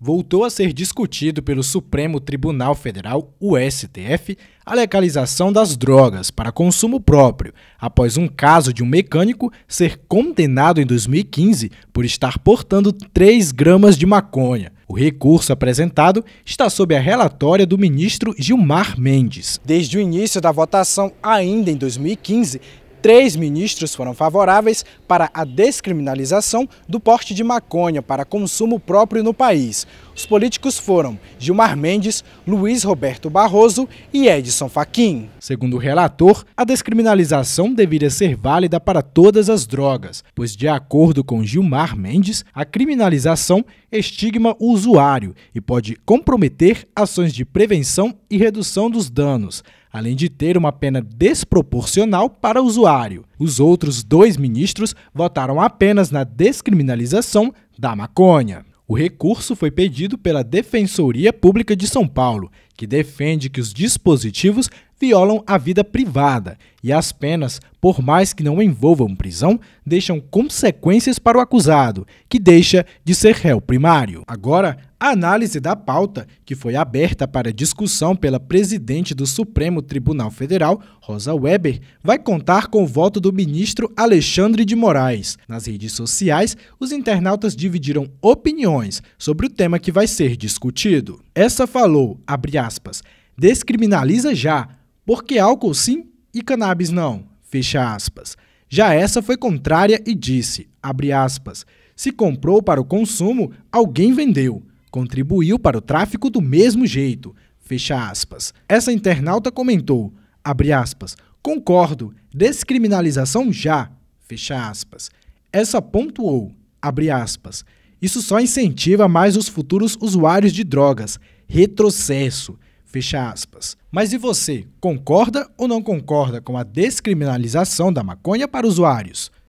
voltou a ser discutido pelo Supremo Tribunal Federal, o STF, a legalização das drogas para consumo próprio, após um caso de um mecânico ser condenado em 2015 por estar portando 3 gramas de maconha. O recurso apresentado está sob a relatória do ministro Gilmar Mendes. Desde o início da votação, ainda em 2015, Três ministros foram favoráveis para a descriminalização do porte de maconha para consumo próprio no país. Os políticos foram Gilmar Mendes, Luiz Roberto Barroso e Edson Fachin. Segundo o relator, a descriminalização deveria ser válida para todas as drogas, pois de acordo com Gilmar Mendes, a criminalização estigma o usuário e pode comprometer ações de prevenção e redução dos danos além de ter uma pena desproporcional para o usuário. Os outros dois ministros votaram apenas na descriminalização da maconha. O recurso foi pedido pela Defensoria Pública de São Paulo, que defende que os dispositivos violam a vida privada e as penas, por mais que não envolvam prisão, deixam consequências para o acusado, que deixa de ser réu primário. Agora, a análise da pauta, que foi aberta para discussão pela presidente do Supremo Tribunal Federal, Rosa Weber, vai contar com o voto do ministro Alexandre de Moraes. Nas redes sociais, os internautas dividiram opiniões sobre o tema que vai ser discutido. Essa falou, abre aspas, descriminaliza já porque álcool sim e cannabis não. Fecha aspas. Já essa foi contrária e disse, abre aspas, se comprou para o consumo, alguém vendeu. Contribuiu para o tráfico do mesmo jeito. Fecha aspas. Essa internauta comentou, abre aspas, concordo, descriminalização já. Fecha aspas. Essa pontuou, abre aspas, isso só incentiva mais os futuros usuários de drogas. Retrocesso. Fecha aspas. Mas e você, concorda ou não concorda com a descriminalização da maconha para usuários?